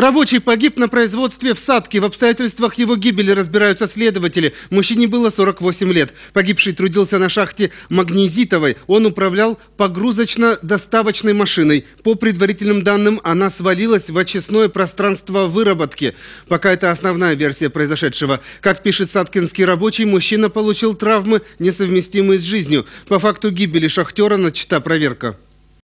Рабочий погиб на производстве в Садке. В обстоятельствах его гибели разбираются следователи. Мужчине было 48 лет. Погибший трудился на шахте Магнезитовой. Он управлял погрузочно-доставочной машиной. По предварительным данным, она свалилась в очистное пространство выработки. Пока это основная версия произошедшего. Как пишет садкинский рабочий, мужчина получил травмы, несовместимые с жизнью. По факту гибели шахтера начата проверка.